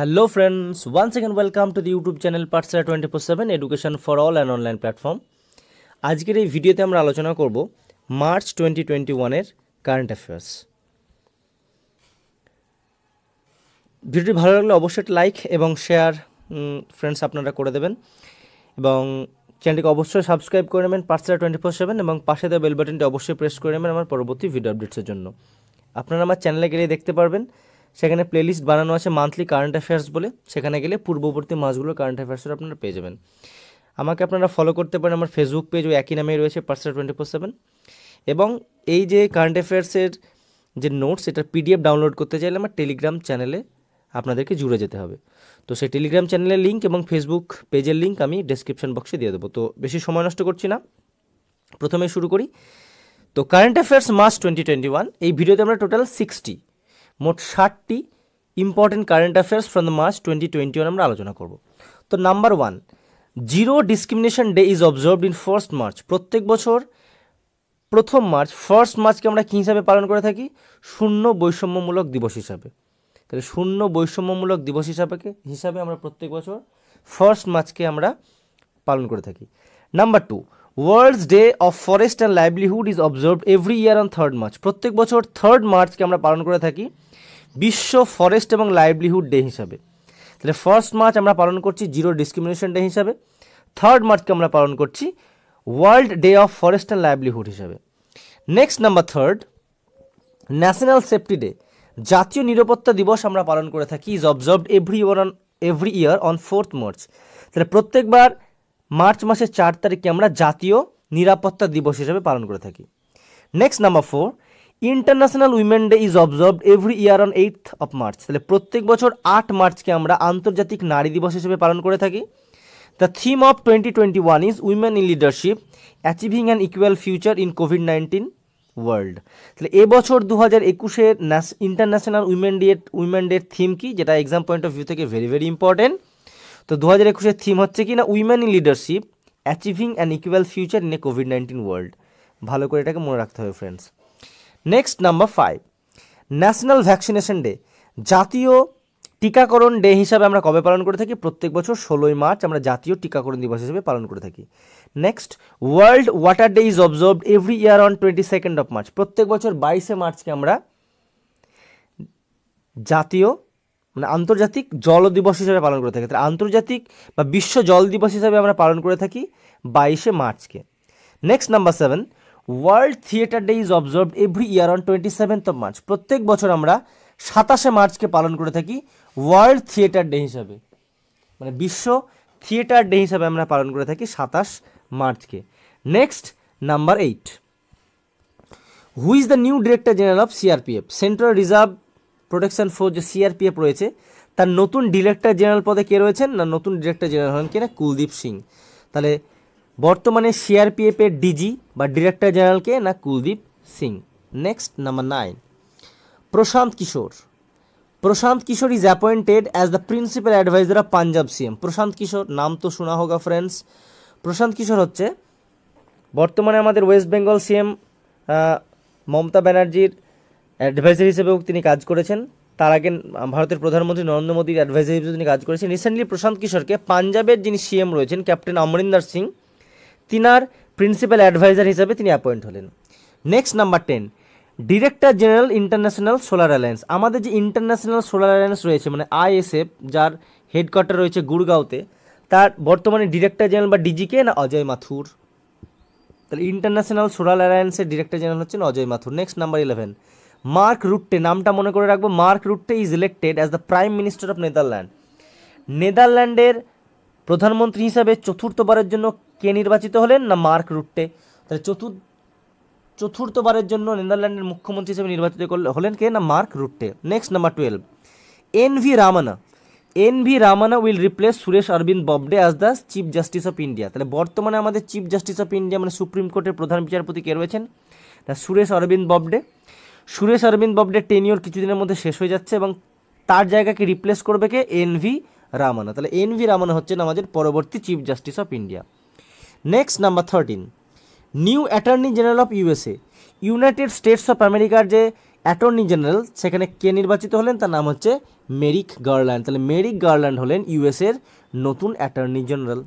Hello friends one second welcome to the YouTube channel পার্টসেরা twenty four seven education for all and online platform আজকের এই ভিডিওতে আমরা আলোচনা করব মার্চ টোয়েন্টি টোয়েন্টি ওয়ানের কারেন্ট অ্যাফেয়ার্স ভিডিওটি ভালো লাগলে অবশ্যই লাইক এবং শেয়ার ফ্রেন্ডস আপনারা করে দেবেন এবং চ্যানেলটিকে অবশ্যই সাবস্ক্রাইব করে নেবেন পার্সেরা টোয়েন্টি ফোর সেভেন এবং পাশে দেওয়া বেল বাটনটি অবশ্যই প্রেস করে নেবেন আমার পরবর্তী ভিডিও আপডেটসের জন্য আপনারা আমার চ্যানেলে গেলেই দেখতে পারবেন সেখানে প্লেলিস্ট বানানো আছে মান্থলি কারেন্ট অ্যাফেয়ার্স বলে সেখানে গেলে পূর্ববর্তী মাসগুলোর কারেন্ট অ্যাফেয়ার্সটা আপনারা পেয়ে যাবেন আমাকে আপনারা ফলো করতে পারেন আমার ফেসবুক পেজ ওই একই নামে রয়েছে পার্সোনাল টোয়েন্টি ফোর সেভেন এবং এই যে কারেন্ট অ্যাফেয়ার্সের যে নোটস এটা পিডিএফ ডাউনলোড করতে চাইলে আমার টেলিগ্রাম চ্যানেলে আপনাদেরকে জুড়ে যেতে হবে তো সেই টেলিগ্রাম চ্যানেলের লিঙ্ক এবং ফেসবুক পেজের লিঙ্ক আমি ডেসক্রিপশন বক্সে দিয়ে দেবো তো বেশি সময় নষ্ট করছি না প্রথমে শুরু করি তো কারেন্ট অ্যাফেয়ার্স মাস টোয়েন্টি টোয়েন্টি ওয়ান এই ভিডিওতে আমরা টোটাল সিক্সটি মোট ষাটটি important current affairs from the March twenty twenty one আমরা আলোচনা করব তো number one zero discrimination day is observed in first March প্রত্যেক বছর প্রথম মার্চ ফার্স্ট মার্চকে আমরা কী হিসাবে পালন করে থাকি শূন্য বৈষম্যমূলক দিবস হিসাবে তাহলে শূন্য বৈষম্যমূলক দিবস হিসাবে হিসাবে আমরা প্রত্যেক বছর ফার্স্ট মার্চকে আমরা পালন করে থাকি number two world's day of forest and livelihood is observed every year on third March প্রত্যেক বছর থার্ড মার্চকে আমরা পালন করে থাকি বিশ্ব ফরেস্ট এবং লাইভলিহুড ডে হিসাবে তাহলে ফার্স্ট মার্চ আমরা পালন করছি জিরো ডিসক্রিমিনেশন ডে হিসাবে থার্ড মার্চকে আমরা পালন করছি world day of forest and livelihood হিসাবে next number third national safety day জাতীয় নিরাপত্তা দিবস আমরা পালন করে থাকি is observed every one on every year on fourth March তাহলে প্রত্যেকবার মার্চ মাসের চার তারিখে আমরা জাতীয় নিরাপত্তা দিবস হিসাবে পালন করে থাকি next number four international women day is observe every year on eighth of March তাহলে প্রত্যেক বছর আট মার্চকে আমরা আন্তর্জাতিক নারী দিবস হিসেবে পালন করে থাকি the theme of twenty twenty one is women in leadership achieving an equal future in COVID nineteen world তাহলে এবছর দু হাজার একুশের ইন্টারন্যাশনাল উইমেন ডে উইমেন ডের থিম কি যেটা এক্সাম পয়েন্ট অফ ভিউ থেকে ভেরি ভেরি ইম্পর্টেন্ট তো দু হাজার একুশের থিম হচ্ছে কি না women in leadership achieving an equal future in a COVID nineteen world ভালো করে এটাকে মনে রাখতে হবে friends next number five national vaccination day জাতীয় টিকাকরণ ডে হিসাবে আমরা কবে পালন করে থাকি প্রত্যেক বছর ষোলোই মার্চ আমরা জাতীয় টিকাকরণ দিবস হিসেবে পালন করে থাকি next world water day is observed every year on twenty second of March প্রত্যেক বছর বাইশে মার্চকে আমরা জাতীয় মানে আন্তর্জাতিক জল দিবস হিসাবে পালন করে থাকি তাহলে আন্তর্জাতিক বা বিশ্ব জল দিবস হিসাবে আমরা পালন করে থাকি বাইশে মার্চকে next number seven world theatre day is observed every year on twenty seventh of March প্রত্যেক বছর আমরা সাতাশে মার্চকে পালন করে থাকি ওয়ার্ল্ড থিয়েটার ডে হিসাবে মানে বিশ্ব থিয়েটার ডে হিসাবে আমরা পালন করে থাকি সাতাশ মার্চকে next number eight who is the new director general of CRPF central reserve protection force যে সিআরপিএফ রয়েছে তার নতুন ডিরেক্টর জেনারেল পদে কে রয়েছেন না নতুন ডিরেক্টর জেনারেল হলেন কিনা কুলদীপ সিং তাহলে বর্তমানে এর ডিজি বা ডিরেক্টর জেনারেলকে না Kuldeep Singh next number nine Prashant Kishor Prashant Kishor is appointed as the principal advisor of Punjab CM Prashant Kishor নাম তো শোনা হোগা ফ্রেন্ডস প্রশান্ত কিশোর হচ্ছে বর্তমানে আমাদের ওয়েস্ট বেঙ্গল সিএম মমতা ব্যানার্জির অ্যাডভাইজার হিসেবেও তিনি কাজ করেছেন তার আগে ভারতের প্রধানমন্ত্রী নরেন্দ্র মোদীর অ্যাডভাইজার হিসেবে তিনি কাজ করেছেন রিসেন্টলি প্রশান্ত কিশোরকে পাঞ্জাবের যিনি সিএম রয়েছেন ক্যাপ্টেন অমরিন্দর সিং তিনার প্রিন্সিপাল অ্যাডভাইজার হিসেবে তিনি অ্যাপয়েন্ট হলেন next number ten director general international solar alliance আমাদের যে ইন্টারন্যাশনাল সোলার অ্যালায়েন্স রয়েছে মানে আইএসএফ যার হেডকোয়ার্টার রয়েছে গুড়গাঁওতে তার বর্তমানে ডিরেক্টর জেনারেল বা ডিজিকে না অজয় মাথুর তাহলে ইন্টারন্যাশনাল সোলার অ্যালায়েন্সের ডিরেক্টর জেনারেল হচ্ছেন Ajay Mathur next number eleven Mark Rutte নামটা মনে করে রাখবো Mark Rutte is elected as the prime minister of Netherland নেদারল্যান্ডের প্রধানমন্ত্রী হিসাবে চতুর্থবারের জন্য কে নির্বাচিত হলেন না মার্ক রুট্টে তাহলে চতুর্থ চতুর্থবারের জন্য নেদারল্যান্ডের মুখ্যমন্ত্রী হিসেবে নির্বাচিত হলেন কে না Mark Rutte next number twelve N V Ramana N V Ramana will replace Suresh Arvind Bobde as the chief justice of India তাহলে বর্তমানে আমাদের চিফ জাস্টিস অফ ইন্ডিয়া মানে সুপ্রিম কোর্টের প্রধান বিচারপতি কে রয়েছেন সুরেশ অরবিন্দ ববডে সুরেশ অরবিন্দ ববডে টেনিওর কিছুদিনের মধ্যে শেষ হয়ে যাচ্ছে এবং তার জায়গাকে রিপ্লেস করবে কে এন ভি রামানা তাহলে এন ভি রামানা হচ্ছেন আমাদের পরবর্তী chief justice of India next number thirteen new attorney general of USA United States of আমেরিকার যে অ্যাটর্নি জেনারেল সেখানে কে নির্বাচিত হলেন তার নাম হচ্ছে মেরিক গার্ল্যান্ড তাহলে মেরিক গার্ল্যান্ড হলেন ইউএসএর নতুন অ্যাটর্নি জেনারেল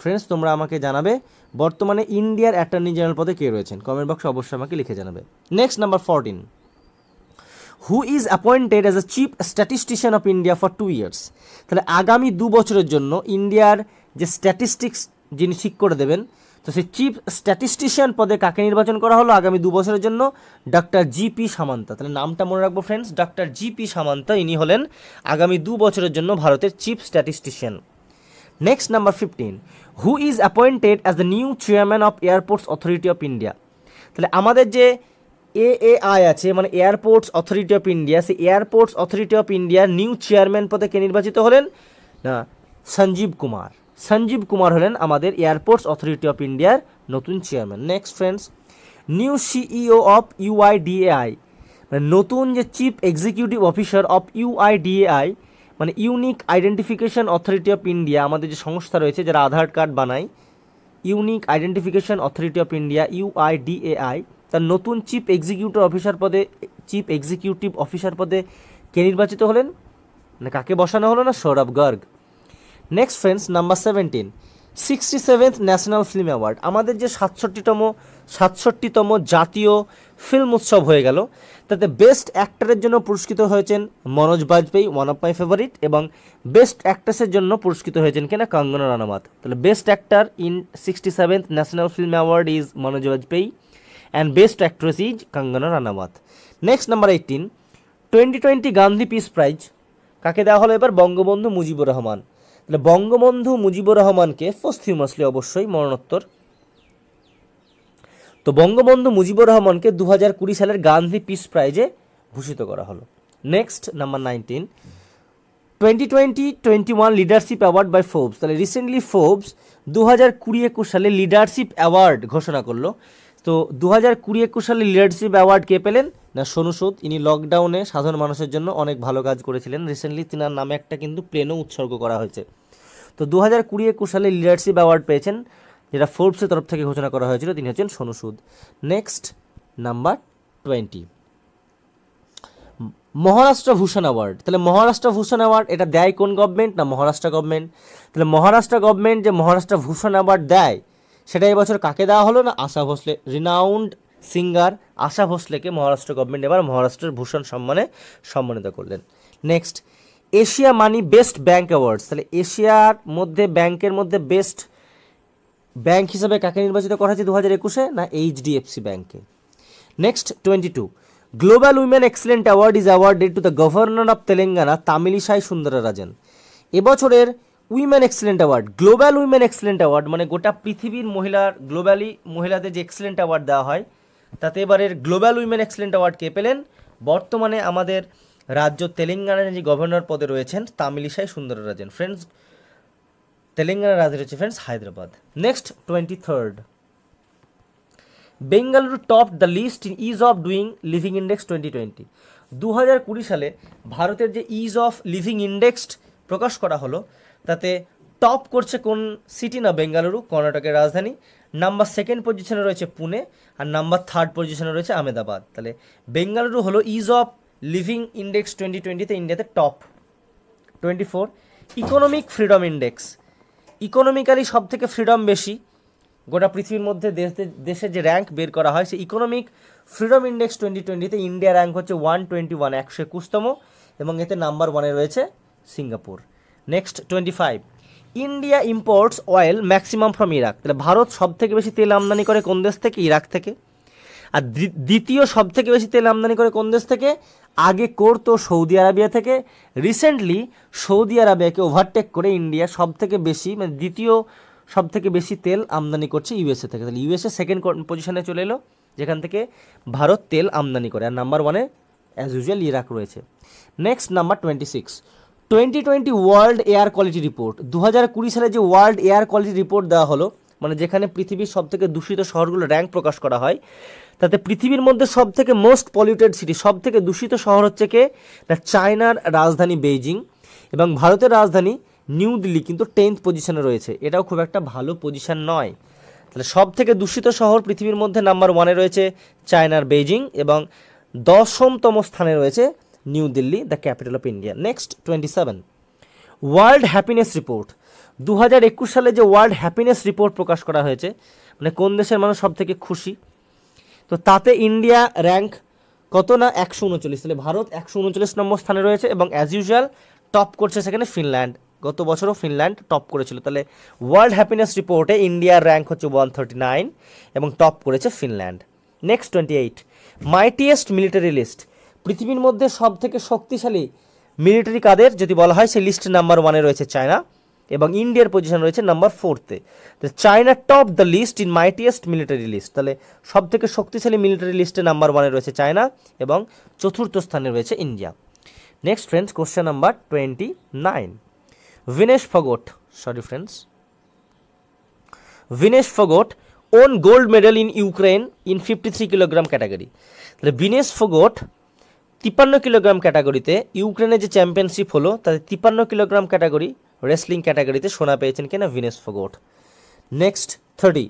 ফ্রেন্ডস তোমরা আমাকে জানাবে বর্তমানে ইন্ডিয়ার অ্যাটর্নি জেনারেল পদে কে রয়েছেন কমেন্ট বক্সে অবশ্যই আমাকে লিখে জানাবে next number fourteen who is appointed as a chief statistician of India for two years তাহলে আগামী দু বছরের জন্য ইন্ডিয়ার যে স্ট্যাটিস্টিক্স যিনি ঠিক করে দেবেন তো সেই চিফ স্ট্যাটিস্টিশিয়ান পদে কাকে নির্বাচন করা হলো আগামী দু বছরের জন্য ডক্টর জিপি সামান্তা তাহলে নামটা মনে রাখবো ফ্রেন্ডস ডক্টর জিপি সামান্তা ইনি হলেন আগামী দু বছরের জন্য ভারতের chief statistician next number fifteen who is appointed as the new chairman of airports authority of India তাহলে আমাদের যে এআই আছে মানে এয়ারপোর্টস অথরিটি অফ ইন্ডিয়া সেই এয়ারপোর্টস অথরিটি অফ ইন্ডিয়ার নিউ চেয়ারম্যান পদে কে নির্বাচিত হলেন না সঞ্জীব কুমার সঞ্জীব কুমার হলেন আমাদের এয়ারপোর্টস অথরিটি অফ ইন্ডিয়ার নতুন chairman next friends new CEO of UIDAI মানে নতুন যে chief executive officer of UIDAI মানে unique identification authority of India আমাদের যে সংস্থা রয়েছে যারা আধার কার্ড বানায় unique identification authority of India UIDAI তার নতুন চিফ এক্সিকিউটিভ অফিসার পদে চিফ এক্সিকিউটিভ অফিসার পদে কে নির্বাচিত হলেন না কাকে বসানো হলো না Saurabh Garg next friends number seventeen sixty seventh national film award আমাদের যে সাতষট্টিতম সাতষট্টিতম জাতীয় ফিল্ম উৎসব হয়ে গেল তাতে বেস্ট অ্যাক্টরের জন্য পুরস্কৃত হয়েছেন Manoj Bajpayee one of my favourite এবং বেস্ট অ্যাক্ট্রেসের জন্য পুরস্কৃত হয়েছেন কিনা কাঙ্গনা রানামাত তাহলে best actor in sixty seventh national film award is Manoj Bajpayee and best actress is Kangana Ranawat. Next number 18 2020 Gandhi Peace Prize কাকে দেওয়া হলো এবার বঙ্গবন্ধু মুজিবুর রহমান তাহলে বঙ্গবন্ধু মুজিবুর রহমানকে পোস্টিউমাসলি অবশ্যই মরণোত্তর তো বঙ্গবন্ধু মুজিবুর রহমানকে দু হাজার কুড়ি সালের গান্ধী পিস প্রাইজে ভূষিত করা হলো next number nineteen twenty twenty twenty one leadership award by Forbes তাহলে রিসেন্টলি ফোবস দু হাজার কুড়ি একুশ সালে লিডারশিপ অ্যাওয়ার্ড ঘোষণা করলো তো দু হাজার কুড়ি একুশ সালে লিডারশিপ অ্যাওয়ার্ড কে পেলেন না সোনু সুদ ইনি লকডাউনে সাধারণ মানুষের জন্য অনেক ভালো কাজ করেছিলেন রিসেন্টলি তিনার নামে একটা কিন্তু প্লেনও উৎসর্গ করা হয়েছে তো দু হাজার কুড়ি একুশ সালে লিডারশিপ অ্যাওয়ার্ড পেয়েছেন যেটা ফোর্বসের তরফ থেকে ঘোষণা করা হয়েছিল তিনি হচ্ছেন Sonu Sood next number twenty Maharashtra Bhushan award তাহলে মহারাষ্ট্র ভূষণ অ্যাওয়ার্ড এটা দেয় কোন গভর্নমেন্ট না মহারাষ্ট্র গভর্নমেন্ট তাহলে মহারাষ্ট্র গভর্নমেন্ট যে মহারাষ্ট্র ভূষণ অ্যাওয়ার্ড দেয় সেটা এবছর কাকে দেওয়া হলো না আশা ভোসলে রিনাউন্ড সিঙ্গার আশা ভোসলেকে মহারাষ্ট্র গভর্নমেন্ট এবার মহারাষ্ট্রের ভূষণ সম্মানে সম্মানিত করলেন next Asia money best bank awards তাহলে এশিয়ার মধ্যে ব্যাংকের মধ্যে বেস্ট ব্যাংক হিসাবে কাকে নির্বাচিত করা হয়েছে দু হাজার একুশে না এইচডিএফসি ব্যাংকে next twenty two global women excellent award is awarded to the governor of Telangana Tamilisai Soundararajan এবছরের women excellent award global women excellent award মানে গোটা পৃথিবীর মহিলার গ্লোবালি মহিলাদের যে এক্সেলেন্ট অ্যাওয়ার্ড দেওয়া হয় তাতে এবারের গ্লোবাল উইমেন এক্সেলেন্ট অ্যাওয়ার্ড কে পেলেন বর্তমানে আমাদের রাজ্য তেলেঙ্গানার যে গভর্নর পদে রয়েছেন সুন্দর সুন্দররাজেন ফ্রেন্ডস তেলেঙ্গানার রাজ্যে রয়েছে friends Hyderabad next twenty third Bengaluru top the list in ease of doing living index twenty twenty দু হাজার কুড়ি সালে ভারতের যে ইজ অফ লিভিং ইন্ডেক্স প্রকাশ করা হলো তাতে টপ করছে কোন সিটি না বেঙ্গালুরু কর্ণাটকের রাজধানী নাম্বার সেকেন্ড পজিশনে রয়েছে পুনে আর নাম্বার থার্ড পজিশনে রয়েছে আহমেদাবাদ তাহলে বেঙ্গালুরু হলো ease of living index twenty টোয়েন্টিতে ইন্ডিয়াতে top twenty four economic freedom index economically সব থেকে ফ্রিডম বেশি গোটা পৃথিবীর মধ্যে দেশের যে র্যাঙ্ক বের করা হয় সেই ইকোনমিক ফ্রিডম ইন্ডেক্স টোয়েন্টি টোয়েন্টিতে ইন্ডিয়া র্যাঙ্ক হচ্ছে ওয়ান টোয়েন্টি ওয়ান একশো একুশতম এবং এতে নাম্বার ওয়ানে রয়েছে Singapore next twenty five India imports oil maximum from Iraq তাহলে ভারত সবথেকে বেশি তেল আমদানি করে কোন দেশ থেকে ইরাক থেকে আর দ্বিতীয় সবথেকে বেশি তেল আমদানি করে কোন দেশ থেকে আগে করতো সৌদি আরবিয়া থেকে রিসেন্টলি সৌদি আরবিয়াকে ওভারটেক করে ইন্ডিয়া সব থেকে বেশি মানে দ্বিতীয় সব থেকে বেশি তেল আমদানি করছে ইউএসএ থেকে তাহলে ইউএসএ সেকেন্ড পজিশনে চলে এলো যেখান থেকে ভারত তেল আমদানি করে আর নাম্বার ওয়ানে অ্যাজ ইউজুয়াল ইরাক রয়েছে next number twenty six twenty twenty world air quality report দু সালে যে ওয়ার্ল্ড এয়ার কোয়ালিটি রিপোর্ট দেওয়া হলো মানে যেখানে পৃথিবীর সবথেকে দূষিত শহরগুলো র্যাঙ্ক প্রকাশ করা হয় তাতে পৃথিবীর মধ্যে সবথেকে মোস্ট পলিউটেড সিটি সবথেকে দূষিত শহর হচ্ছে কে না চায়নার রাজধানী বেইজিং এবং ভারতের রাজধানী নিউ দিল্লি কিন্তু টেন্থ পজিশনে রয়েছে এটাও খুব একটা ভালো পজিশন নয় তাহলে সব থেকে দূষিত শহর পৃথিবীর মধ্যে নাম্বার ওয়ানে রয়েছে চায়নার বেইজিং এবং দশমতম স্থানে রয়েছে New Delhi the capital of India next twenty seven world happiness report দু হাজার একুশ সালে যে ওয়ার্ল্ড হ্যাপিনেস রিপোর্ট প্রকাশ করা হয়েছে মানে কোন দেশের মানুষ সব থেকে খুশি তো তাতে ইন্ডিয়া র্যাঙ্ক কত না একশো উনচল্লিশ তাহলে ভারত একশো উনচল্লিশ নম্বর স্থানে রয়েছে এবং অ্যাজ ইউজুয়াল টপ করছে সেখানে ফিনল্যান্ড গত বছরও ফিনল্যান্ড টপ করেছিল তাহলে ওয়ার্ল্ড হ্যাপিনেস রিপোর্টে ইন্ডিয়ার র্যাঙ্ক হচ্ছে ওয়ান থার্টি নাইন এবং টপ করেছে Finland next twenty eight mightiest military list পৃথিবীর মধ্যে সব থেকে শক্তিশালী মিলিটারি কাদের যদি বলা হয় সেই লিস্টে নাম্বার ওয়ানে রয়েছে চায়না এবং ইন্ডিয়ার পজিশন রয়েছে নাম্বার ফোরতে তো China top the list in mightiest military list তাহলে সব থেকে শক্তিশালী মিলিটারি লিস্টে নাম্বার ওয়ানে রয়েছে চায়না এবং চতুর্থ স্থানে রয়েছে India next friends question number twenty nine Vinesh Phogat sorry friends Vinesh Phogat won gold medal in Ukraine in fifty three kilogram category তাহলে বিনেশ ফোগট তিপ্পান্ন কিলোগ্রাম ক্যাটাগরিতে ইউক্রেনের যে চ্যাম্পিয়নশিপ হলো তাতে তিপ্পান্ন কিলোগ্রাম ক্যাটাগরি রেসলিং ক্যাটাগরিতে সোনা পেয়েছেন কিনা Vinesh Phogat next thirty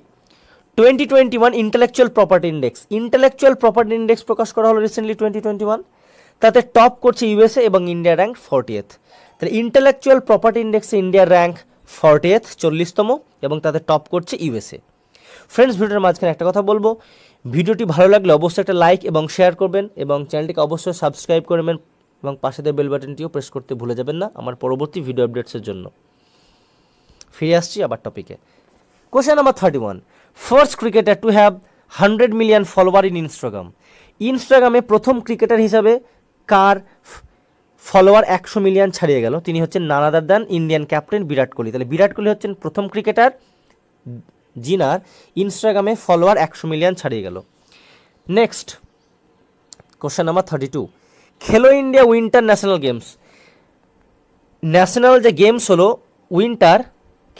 twenty twenty one intellectual property index intellectual property index প্রকাশ করা হলো রিসেন্টলি টোয়েন্টি টোয়েন্টি ওয়ান তাতে টপ করছে ইউএসএ এবং ইন্ডিয়া র্যাঙ্ক এথ তাহলে ইন্টালেকচুয়াল প্রপার্টি ইন্ডেক্সে ইন্ডিয়ার র্যাঙ্ক ফর্টি এথ চল্লিশতম এবং তাতে টপ করছে ইউএসএ ফ্রেন্ডস ভিডিওর মাঝখানে একটা কথা বলবো ভিডিওটি ভালো লাগলে অবশ্যই একটা লাইক এবং শেয়ার করবেন এবং চ্যানেলটিকে অবশ্যই সাবস্ক্রাইব করবেন এবং পাশে দেওয়া বেল বাটনটিও প্রেস করতে ভুলে যাবেন না আমার পরবর্তী ভিডিও আপডেটসের জন্য ফিরে আসছি আবার টপিকে question number thirty one first cricketer to have hundred million follower in Instagram ইনস্টাগ্রামে প্রথম ক্রিকেটার হিসাবে কার ফলোয়ার একশো মিলিয়ন ছাড়িয়ে গেল তিনি হচ্ছেন নানাদার দান ইন্ডিয়ান ক্যাপ্টেন বিরাট কোহলি তাহলে বিরাট কোহলি হচ্ছেন প্রথম ক্রিকেটার জিনার ইনস্টাগ্রামে ফলোয়ার একশো মিলিয়ন ছাড়িয়ে গেল next question number thirty two Khelo India winter national games national যে গেমস হলো winter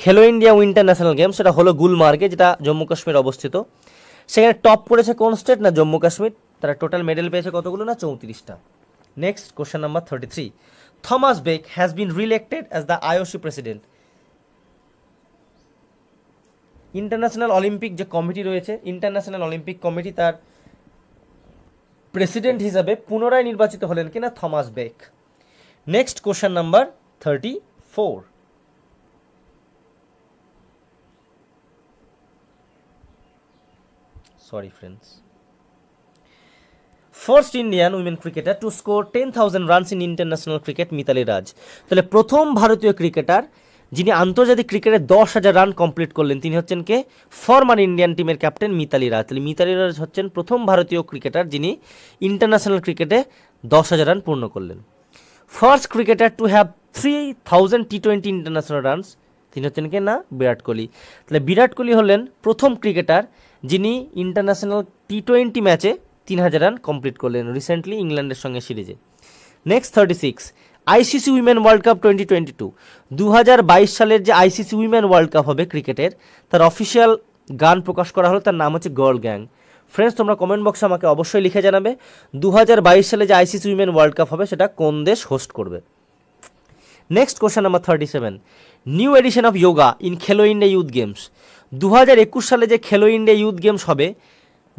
Khelo India winter national games সেটা হলো গুলমার্গে যেটা জম্মু কাশ্মীর অবস্থিত সেখানে টপ করেছে কোন স্টেট না জম্মু কাশ্মীর তারা টোটাল মেডেল পেয়েছে কতগুলো না চৌত্রিশটা next question number thirty three Thomas Bach has been re-elected as the IOC president international Olympic যে কমিটি রয়েছে ইন্টারন্যাশনাল অলিম্পিক কমিটি তার প্রেসিডেন্ট হিসাবে পুনরায় নির্বাচিত হলেন কিনা Thomas Bach next question number thirty four sorry friends first Indian women cricketer to score ten thousand runs in international cricket Mitali Raj তাহলে প্রথম ভারতীয় ক্রিকেটার যিনি আন্তর্জাতিক ক্রিকেটে দশ হাজার রান কমপ্লিট করলেন তিনি হচ্ছেন কে ফরমার ইন্ডিয়ান টিমের ক্যাপ্টেন মিতালি রাজ তাহলে মিতালি রাজ হচ্ছেন প্রথম ভারতীয় ক্রিকেটার যিনি ইন্টারন্যাশনাল ক্রিকেটে দশ হাজার রান পূর্ণ করলেন first cricketer to have three thousand T twenty international runs তিনি হচ্ছেন কে না বিরাট কোহলি তাহলে বিরাট কোহলি হলেন প্রথম ক্রিকেটার যিনি ইন্টারন্যাশনাল টি টোয়েন্টি ম্যাচে তিন হাজার রান কমপ্লিট করলেন রিসেন্টলি ইংল্যান্ডের সঙ্গে সিরিজে next thirty six ICC women world cup twenty twenty two দু হাজার বাইশ সালের যে আইসিসি উইমেন ওয়ার্ল্ড কাপ হবে ক্রিকেটের তার অফিসিয়াল গান প্রকাশ করা হলো তার নাম হচ্ছে গার্ল গ্যাং ফ্রেন্ডস তোমরা কমেন্ট বক্সে আমাকে অবশ্যই লিখে জানাবে দু হাজার বাইশ সালে যে আইসিসি উইমেন ওয়ার্ল্ড কাপ হবে সেটা কোন দেশ হোস্ট করবে next question number thirty seven new edition of yoga in Khelo India youth games দু হাজার একুশ সালে যে খেলো ইন্ডিয়া ইউথ গেমস হবে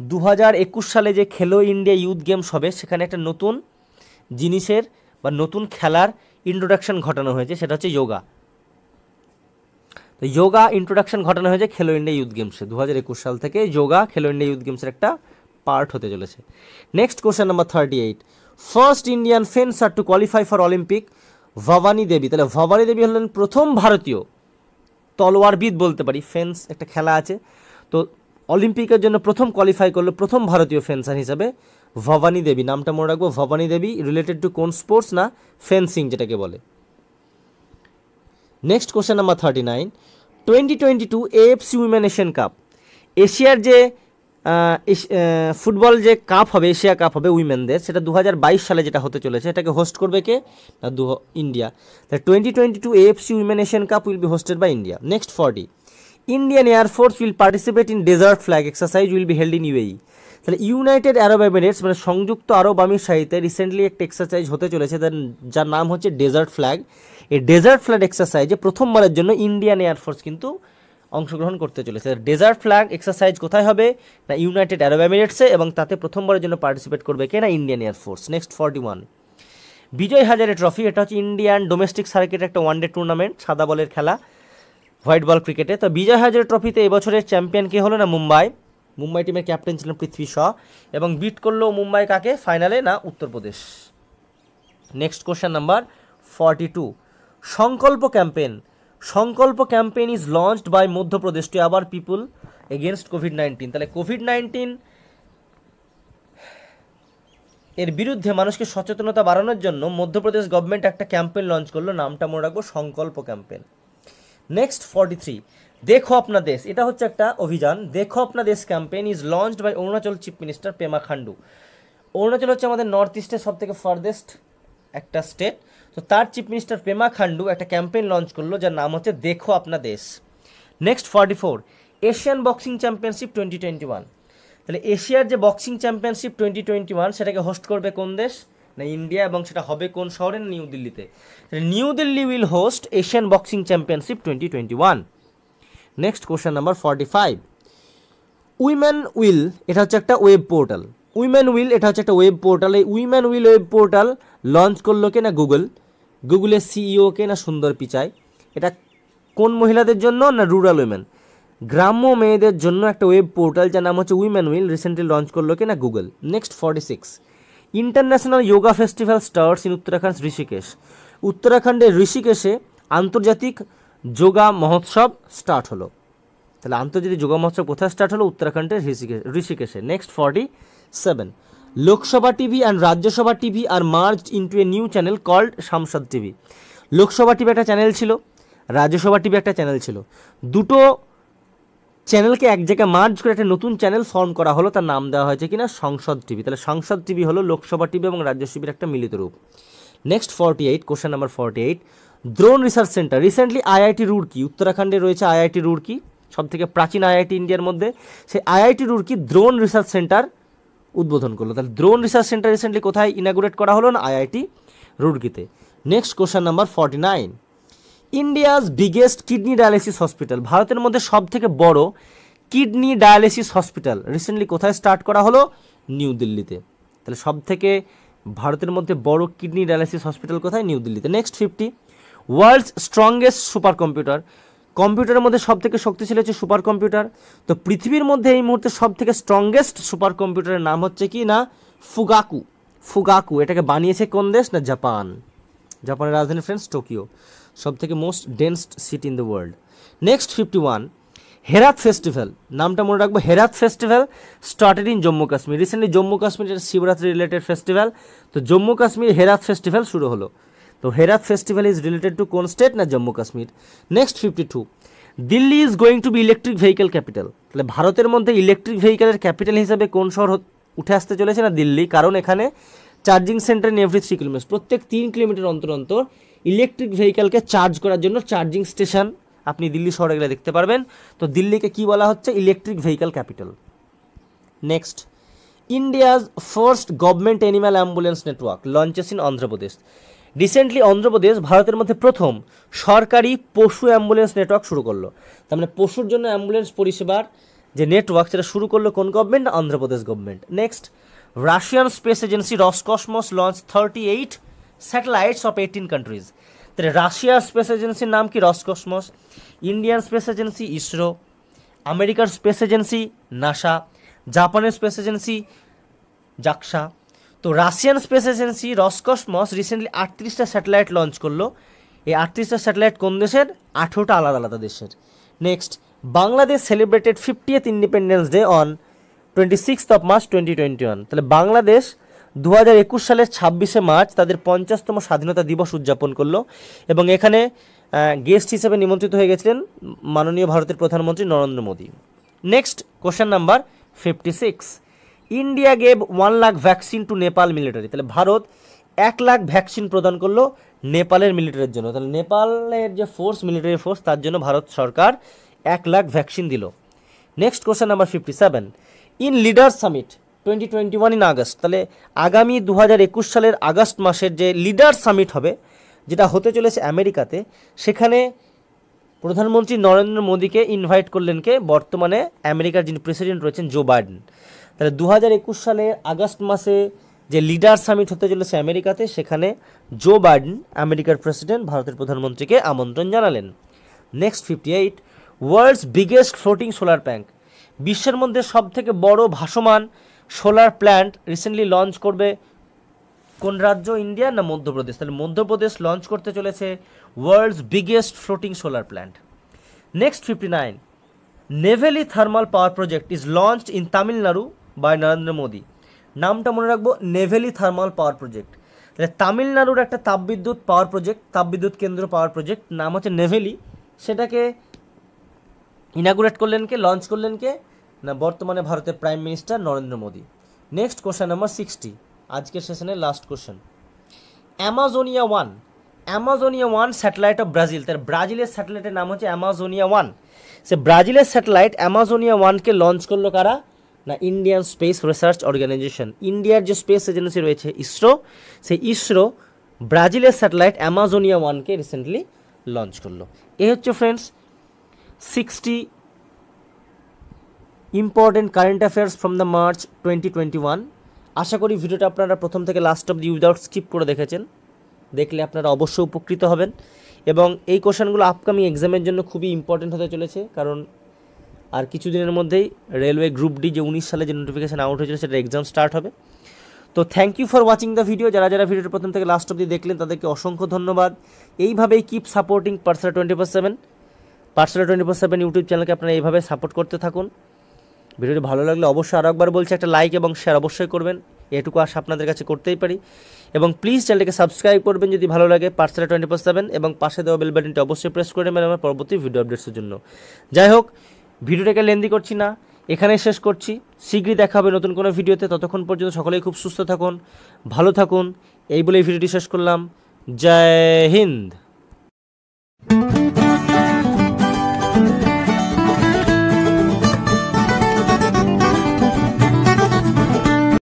দু হাজার একুশ সালে যে খেলো ইন্ডিয়া ইউথ গেমস হবে সেখানে একটা নতুন জিনিসের বা নতুন খেলার ইন্ট্রোডাকশন ঘটানো হয়েছে সেটা হচ্ছে যোগা তো যোগা ইন্ট্রোডাকশন ঘটানো হয়েছে খেলো ইন্ডিয়া ইউথ গেমসে দু হাজার একুশ সাল থেকে যোগা খেলো ইন্ডিয়া ইউথ গেমসের একটা পার্ট হতে চলেছে next question number thirty eight first Indian fencer to qualify for Olympic Bhavani Devi তাহলে ভবানী দেবী হলেন প্রথম ভারতীয় তলোয়ারবিদ বলতে পারি ফেন্স একটা খেলা আছে তো অলিম্পিকের জন্য প্রথম কোয়ালিফাই করলো প্রথম ভারতীয় ফেন্সার হিসাবে ভবানী দেবী নামটা মনে রাখবো ভবানী দেবী রিলেটেড টু কোন স্পোর্টস না ফেন্সিং যেটাকে বলে next question number thirty nine twenty twenty two AFC women Asian cup এশিয়ার যে ফুটবল যে কাপ হবে এশিয়া কাপ হবে উইমেনদের সেটা দু সালে যেটা হতে চলেছে এটাকে হোস্ট করবে কে না দু India twenty twenty two AFC women Asian cup will be hosted by India next forty Indian air force will participate in desert flag exercise will be held in UAE তাহলে ইউনাইটেড আরব এমিরেটস মানে সংযুক্ত আরব আমির সাহিতে recently একটা exercise হতে চলেছে যার নাম হচ্ছে desert flag এই ডেজার্ট ফ্ল্যাগ এক্সারসাইজে প্রথমবারের জন্য ইন্ডিয়ান এয়ারফোর্স কিন্তু অংশগ্রহণ করতে চলেছে ডেজার্ট ফ্ল্যাগ এক্সারসাইজ কোথায় হবে না ইউনাইটেড আরব এমিরেটসে এবং তাতে প্রথমবারের জন্য পার্টিসিপেট করবে কে না Indian air force next forty one Vijay Hazare trophy এটা হচ্ছে ইন্ডিয়ান ডোমেস্টিক সার্কিটের একটা ওয়ানডে টুর্নামেন্ট সাদা বলের খেলা হোয়াইট বল ক্রিকেটে তো বিজয় হাজারে ট্রফিতে এবছরের চ্যাম্পিয়ন কে হলো না মুম্বাই মুম্বাই টিমের ক্যাপ্টেন ছিলেন পৃথ্বী শ এবং বিট করলো মুম্বাই কাকে ফাইনালে না Uttar Pradesh next question number forty two Sankalp campaign Sankalp campaign is launched by Madhya Pradesh to aware people against covid nineteen তাহলে কোভিড নাইন্টিন এর বিরুদ্ধে মানুষকে সচেতনতা বাড়ানোর জন্য মধ্যপ্রদেশ গভর্নমেন্ট একটা ক্যাম্পেন লঞ্চ করলো নামটা মনে রাখবো সংকল্প ক্যাম্পেন নেক্সট ফর্টি থ্রি দেখো আপনার দেশ এটা হচ্ছে একটা অভিযান দেখো আপনার দেশ campaign is launched by Arunachal chief minister Pema Khandu Arunachal হচ্ছে আমাদের নর্থ ইস্টের সব থেকে ফার্দেস্ট একটা স্টেট তো তার চিফ মিনিস্টার পেমা খান্ডু একটা ক্যাম্পেইন লঞ্চ করলো যার নাম হচ্ছে দেখো আপনার দেশ next forty four Asian boxing championship twenty twenty one তাহলে এশিয়ার যে boxing championship twenty twenty one সেটাকে হোস্ট করবে কোন দেশ না ইন্ডিয়া এবং সেটা হবে কোন শহরে নিউ দিল্লিতে New Delhi will host Asian boxing championship twenty twenty one next question number forty five women will এটা হচ্ছে একটা ওয়েব পোর্টাল উইমেন উইল এটা হচ্ছে একটা ওয়েব পোর্টাল এই women will web portal launch করলো কে না গুগল গুগলের সিইওকে না সুন্দর পিচাই এটা কোন মহিলাদের জন্য না রুরাল উইমেন গ্রাম্য মেয়েদের জন্য একটা ওয়েব পোর্টাল যার নাম হচ্ছে উইমেন উইল রিসেন্টলি লঞ্চ করলো কি না Google next forty six international yoga festival starts in Uttarakhand Rishikesh উত্তরাখণ্ডের ঋষিকেশে আন্তর্জাতিক যোগা মহোৎসব স্টার্ট হলো তাহলে আন্তর্জাতিক যোগা মহোৎসব কোথায় স্টার্ট হলো উত্তরাখণ্ডের ঋষিকেশে next forty seven Lok Sabha TV and Rajya Sabha TV are merge into a new channel called Sansad TV Lok Sabha TV একটা চ্যানেল ছিল রাজ্যসভা টিভি একটা চ্যানেল ছিল দুটো চ্যানেলকে এক জায়গায় মার্জ করে একটা নতুন চ্যানেল ফর্ম করা হলো তার নাম দেওয়া হয়েছে কিনা সংসদ টিভি তাহলে সংসদ টিভি হলো লোকসভা টিভি এবং রাজ্য টিভির একটা মিলিত রূপ next forty eight question number forty eight drone research centre recently IIT Roorkee উত্তরাখণ্ডে রয়েছে আইআইটি রুড়কি সবথেকে প্রাচীন আইআইটি ইন্ডিয়ার মধ্যে সেই IIT Roorkee drone research centre উদ্বোধন করলো তাহলে দ্রোন রিসার্চ সেন্টার রিসেন্টলি কোথায় ইনাগুরেট করা হলো না আইআইটি রুড়কিতে next question number forty nine India's biggest kidney dialysis hospital ভারতের মধ্যে সবথেকে বড় কিডনি ডায়ালিসিস হসপিটাল রিসেন্টলি কোথায় স্টার্ট করা হলো নিউ দিল্লিতে তাহলে সবথেকে ভারতের মধ্যে বড় কিডনি ডায়ালিসিস হসপিটাল কোথায় নিউ দিল্লিতে next fifty world's strongest super computer কম্পিউটারের মধ্যে সব থেকে শক্তিশালী হচ্ছে সুপার কম্পিউটার তো পৃথিবীর মধ্যে এই মুহূর্তে সব থেকে স্ট্রংগেস্ট সুপার কম্পিউটারের নাম হচ্ছে কি না ফুগাকু ফুগাকু এটাকে বানিয়েছে কোন দেশ না জাপান জাপানের রাজধানী ফ্রেন্ডস টোকিও সব থেকে most densed city in the world next fifty one Herath festival নামটা মনে রাখবো Herath festival started in Jammu Kashmir recently Jammu কাশ্মীরের শিবরাত্রি রিলেটেড ফেস্টিভ্যাল তো জম্মু কাশ্মীর হেরাত ফেস্টিভ্যাল শুরু হলো তো Herath festival is related to কোন স্টেট না Jammu Kashmir next fifty two Delhi is going to be electric vehicle capital তাহলে ভারতের মধ্যে ইলেকট্রিক ভেহিকেলের ক্যাপিটাল হিসাবে কোন শহর উঠে আসতে চলেছে না দিল্লি কারণ এখানে চার্জিং সেন্টার নিয়ে এভরি থ্রি কিলোমিটার প্রত্যেক তিন কিলোমিটার অন্তর অন্তর ইলেকট্রিক ভেহিকেলকে চার্জ করার জন্য চার্জিং স্টেশন আপনি দিল্লি শহরে গেলে দেখতে পারবেন তো দিল্লিকে কি বলা হচ্ছে electric vehicle capital next India's first government animal ambulance network launches in Andhra Pradesh recently Andhra Pradesh ভারতের মধ্যে প্রথম সরকারি পশু অ্যাম্বুলেন্স নেটওয়ার্ক শুরু করলো তার মানে পশুর জন্য অ্যাম্বুলেন্স পরিষেবার যে নেটওয়ার্ক সেটা শুরু করলো কোন government Andhra Pradesh government next Russian space agency Roscosmos launch thirty eight satellites of eighteen countries তাহলে রাশিয়ার স্পেস এজেন্সির নাম কি Roscosmos Indian space agency ISRO আমেরিকার স্পেস এজেন্সি নাসা জাপানের স্পেস এজেন্সি জাকসা তো Russian space agency Roscosmos recently আটত্রিশটা স্যাটেলাইট লঞ্চ করলো এই আটত্রিশটা স্যাটেলাইট কোন দেশের আঠেরোটা আলাদা আলাদা দেশের next Bangladesh celebrated fiftieth independence day on twenty six of March twenty twenty one তাহলে বাংলাদেশ দু হাজার একুশ সালের ছাব্বিশে মার্চ তাদের পঞ্চাশতম স্বাধীনতা দিবস উদযাপন করলো এবং এখানে গেস্ট হিসেবে নিমন্ত্রিত হয়ে গেছিলেন মাননীয় ভারতের প্রধানমন্ত্রী Narendra Modi next question number fifty six India gave one lakh vaccine to Nepal military তাহলে ভারত এক লাখ ভ্যাকসিন প্রদান করলো নেপালের মিলিটারির জন্য তাহলে নেপালের যে ফোর্স মিলিটারি ফোর্স তার জন্য ভারত সরকার এক লাখ ভ্যাকসিন দিল next question number fifty seven in leader summit twenty twenty one in August তাহলে আগামী দু হাজার একুশ সালের আগস্ট মাসের যে লিডার সামিট হবে যেটা হতে চলেছে আমেরিকাতে সেখানে প্রধানমন্ত্রী নরেন্দ্র মোদীকে ইনভাইট করলেন কে বর্তমানে আমেরিকার যিনি প্রেসিডেন্ট রয়েছেন জো বাইডেন তাহলে দু সালের আগস্ট মাসে যে লিডার সামিট হতে চলেছে আমেরিকাতে সেখানে জো বাইডেন আমেরিকার প্রেসিডেন্ট ভারতের প্রধানমন্ত্রীকে আমন্ত্রণ জানালেন next fifty eight world's biggest floating solar plant বিশ্বের মধ্যে সব থেকে বড় ভাসমান সোলার প্ল্যান্ট রিসেন্টলি লঞ্চ করবে কোন রাজ্য ইন্ডিয়া না মধ্যপ্রদেশ তাহলে মধ্যপ্রদেশ লঞ্চ করতে চলেছে world's biggest floating solar plant next fifty nine Neyveli thermal power project is launched in Tamil Nadu by Narendra Modi নামটা মনে রাখবো নেভেলি থার্মাল পাওয়ার প্রজেক্ট তাহলে তামিলনাড়ুর একটা তাপবিদ্যুৎ পাওয়ার প্রজেক্ট তাপবিদ্যুৎ কেন্দ্র পাওয়ার প্রজেক্ট নাম হচ্ছে নেভেলি সেটাকে ইনাগুরেট করলেন কে লঞ্চ করলেন কে না বর্তমানে ভারতের prime minister Narendra Modi next question number sixty আজকের সেশনের last question Amazonia one Amazonia one satellite of Brazil তার ব্রাজিলের স্যাটেলাইটের নাম হচ্ছে অ্যামাজোনিয়া ওয়ান সে ব্রাজিলের স্যাটেলাইট অ্যামাজোনিয়া ওয়ানকে লঞ্চ করলো কারা না ইন্ডিয়ান স্পেস রিসার্চ অর্গানাইজেশন ইন্ডিয়ার যে স্পেস এজেন্সি রয়েছে ইসরো সেই ইসরো ব্রাজিলের স্যাটেলাইট অ্যামাজোনিয়া ওয়ানকে রিসেন্টলি লঞ্চ করলো এ হচ্ছে friends sixty important current affairs from the March twenty twenty one আশা করি ভিডিওটা আপনারা প্রথম থেকে last of the without skip করে দেখেছেন দেখলে আপনারা অবশ্যই উপকৃত হবেন এবং এই কোশ্চেনগুলো আপকামিং এক্সামের জন্য খুবই ইম্পর্টেন্ট হতে চলেছে কারণ আর কিছুদিনের মধ্যেই রেলওয়ে গ্রুপ ডি যে উনিশ সালে যে নোটিফিকেশান আউট হয়েছিল সেটা এক্সাম স্টার্ট হবে তো thank you for watching the video যারা যারা ভিডিওটা প্রথম থেকে লাস্ট অব্দি দেখলেন তাদেরকে অসংখ্য ধন্যবাদ এইভাবেই keep supporting Parsela twenty four seven Parsela twenty four seven YouTube চ্যানেলকে আপনারা এইভাবে সাপোর্ট করতে থাকুন ভিডিওটি ভালো লাগলে অবশ্যই আরও একবার বলছি একটা লাইক এবং শেয়ার অবশ্যই করবেন এটুকু আশা আপনাদের কাছে করতেই পারি এবং প্লিজ চ্যানেলটিকে সাবস্ক্রাইব করবেন যদি ভালো লাগে পার্সেলা টোয়েন্টি ফোর সেভেন এবং পাশে দেওয়া বেল বাটনটি অবশ্যই প্রেস করে নেবেন আমার পরবর্তী ভিডিও আপডেটসের জন্য যাই হোক ভিডিওটাকে লেন্দি করছি না এখানে শেষ করছি শীঘ্রই দেখা হবে নতুন কোনো ভিডিওতে ততক্ষণ পর্যন্ত সকলেই খুব সুস্থ থাকুন ভালো থাকুন এই বলে ভিডিওটি শেষ করলাম জয় হিন্দ